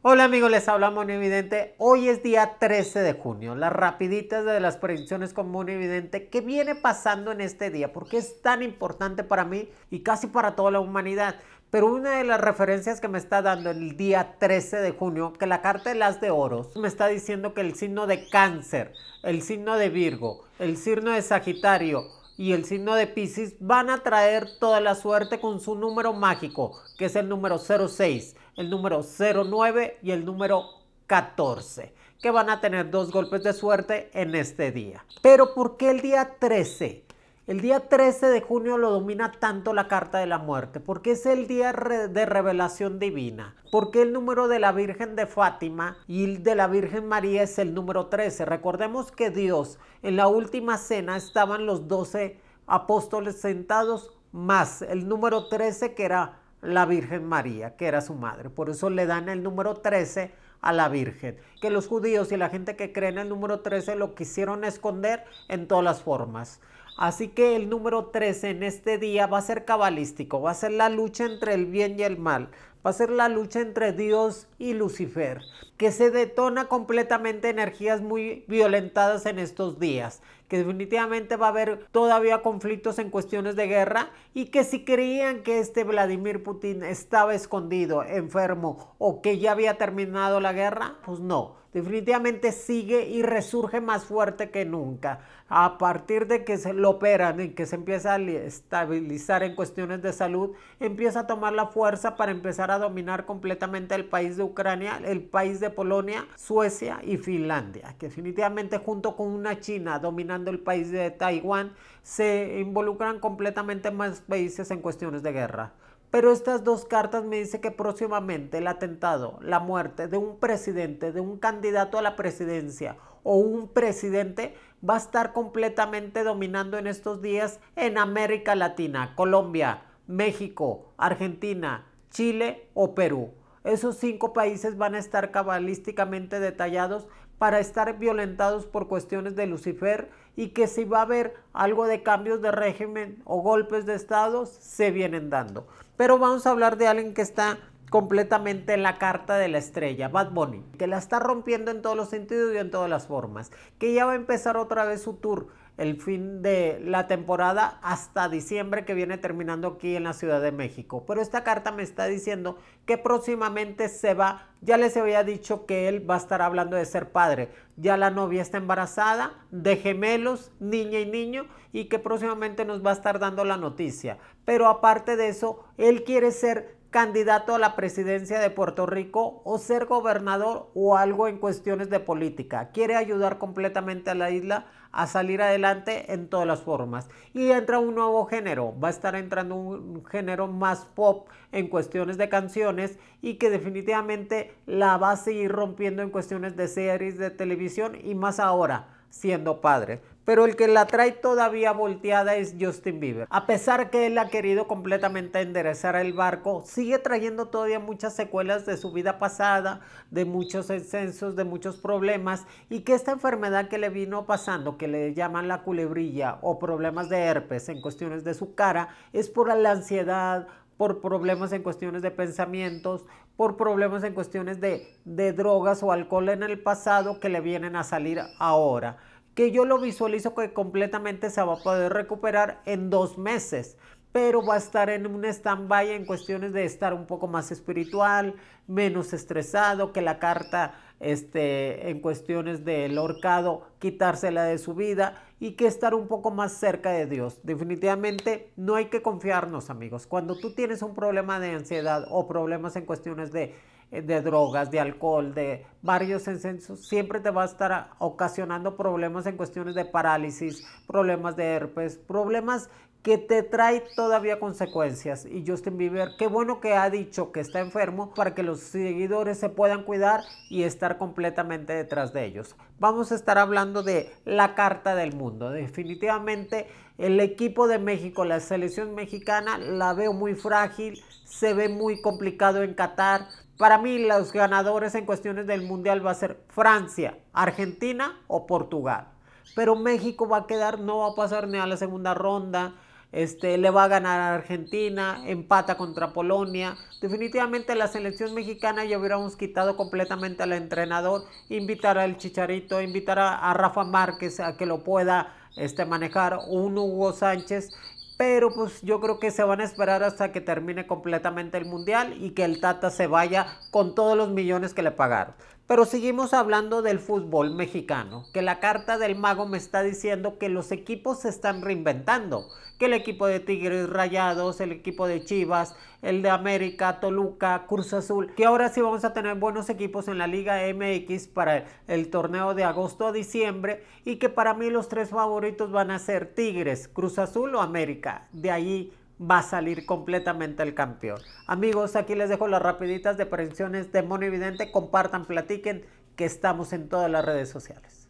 Hola amigos, les habla Evidente. Hoy es día 13 de junio. Las rapiditas de las predicciones con Evidente. ¿Qué viene pasando en este día? ¿Por qué es tan importante para mí y casi para toda la humanidad? Pero una de las referencias que me está dando el día 13 de junio, que la carta de las de oros me está diciendo que el signo de cáncer, el signo de Virgo, el signo de Sagitario, y el signo de Pisces van a traer toda la suerte con su número mágico, que es el número 06 el número 09 y el número 14, que van a tener dos golpes de suerte en este día. Pero ¿por qué el día 13? El día 13 de junio lo domina tanto la carta de la muerte, porque es el día de revelación divina, porque el número de la Virgen de Fátima y el de la Virgen María es el número 13. Recordemos que Dios en la última cena estaban los 12 apóstoles sentados, más el número 13 que era la Virgen María, que era su madre. Por eso le dan el número 13 a la Virgen. Que los judíos y la gente que cree en el número 13 lo quisieron esconder en todas las formas. Así que el número 13 en este día va a ser cabalístico, va a ser la lucha entre el bien y el mal, va a ser la lucha entre Dios y Lucifer, que se detona completamente energías muy violentadas en estos días, que definitivamente va a haber todavía conflictos en cuestiones de guerra y que si creían que este Vladimir Putin estaba escondido, enfermo o que ya había terminado la guerra, pues no, definitivamente sigue y resurge más fuerte que nunca. A partir de que se lo operan y que se empieza a estabilizar en cuestiones de salud, empieza a tomar la fuerza para empezar a dominar completamente el país de Ucrania, el país de Polonia, Suecia y Finlandia, que definitivamente junto con una China dominando el país de Taiwán, se involucran completamente más países en cuestiones de guerra. Pero estas dos cartas me dicen que próximamente el atentado, la muerte de un presidente, de un candidato a la presidencia o un presidente va a estar completamente dominando en estos días en América Latina, Colombia, México, Argentina, Chile o Perú. Esos cinco países van a estar cabalísticamente detallados para estar violentados por cuestiones de Lucifer y que si va a haber algo de cambios de régimen o golpes de estados, se vienen dando. Pero vamos a hablar de alguien que está completamente en la carta de la estrella, Bad Bunny, que la está rompiendo en todos los sentidos y en todas las formas, que ya va a empezar otra vez su tour, el fin de la temporada hasta diciembre que viene terminando aquí en la Ciudad de México. Pero esta carta me está diciendo que próximamente se va, ya les había dicho que él va a estar hablando de ser padre, ya la novia está embarazada, de gemelos, niña y niño, y que próximamente nos va a estar dando la noticia. Pero aparte de eso, él quiere ser candidato a la presidencia de Puerto Rico o ser gobernador o algo en cuestiones de política. Quiere ayudar completamente a la isla a salir adelante en todas las formas. Y entra un nuevo género, va a estar entrando un género más pop en cuestiones de canciones y que definitivamente la va a seguir rompiendo en cuestiones de series de televisión y más ahora siendo padre. Pero el que la trae todavía volteada es Justin Bieber. A pesar que él ha querido completamente enderezar el barco, sigue trayendo todavía muchas secuelas de su vida pasada, de muchos excesos, de muchos problemas, y que esta enfermedad que le vino pasando, que le llaman la culebrilla o problemas de herpes en cuestiones de su cara, es por la ansiedad, por problemas en cuestiones de pensamientos, por problemas en cuestiones de, drogas o alcohol en el pasado que le vienen a salir ahora que yo lo visualizo que completamente se va a poder recuperar en dos meses pero va a estar en un stand-by en cuestiones de estar un poco más espiritual, menos estresado, que la carta este, en cuestiones del horcado, quitársela de su vida y que estar un poco más cerca de Dios. Definitivamente no hay que confiarnos, amigos. Cuando tú tienes un problema de ansiedad o problemas en cuestiones de, drogas, de alcohol, de varios encensos, siempre te va a estar ocasionando problemas en cuestiones de parálisis, problemas de herpes, problemas que te trae todavía consecuencias. Y Justin Bieber, qué bueno que ha dicho que está enfermo para que los seguidores se puedan cuidar y estar completamente detrás de ellos. Vamos a estar hablando de la carta del mundo. Definitivamente el equipo de México, la selección mexicana, la veo muy frágil, se ve muy complicado en Qatar. Para mí los ganadores en cuestiones del mundial va a ser Francia, Argentina o Portugal. Pero México va a quedar, no va a pasar ni a la segunda ronda este, le va a ganar a Argentina, empata contra Polonia. Definitivamente la selección mexicana ya hubiéramos quitado completamente al entrenador, invitar al Chicharito, invitar a, Rafa Márquez a que lo pueda este, manejar, un Hugo Sánchez pero pues yo creo que se van a esperar hasta que termine completamente el mundial y que el Tata se vaya con todos los millones que le pagaron. Pero seguimos hablando del fútbol mexicano, que la carta del mago me está diciendo que los equipos se están reinventando, que el equipo de Tigres Rayados, el equipo de Chivas, el de América, Toluca, Cruz Azul, que ahora sí vamos a tener buenos equipos en la Liga MX para el torneo de agosto a diciembre y que para mí los tres favoritos van a ser Tigres, Cruz Azul o América. De ahí va a salir completamente el campeón. Amigos, aquí les dejo las rapiditas de previsiones de Mono Evidente. Compartan, platiquen, que estamos en todas las redes sociales.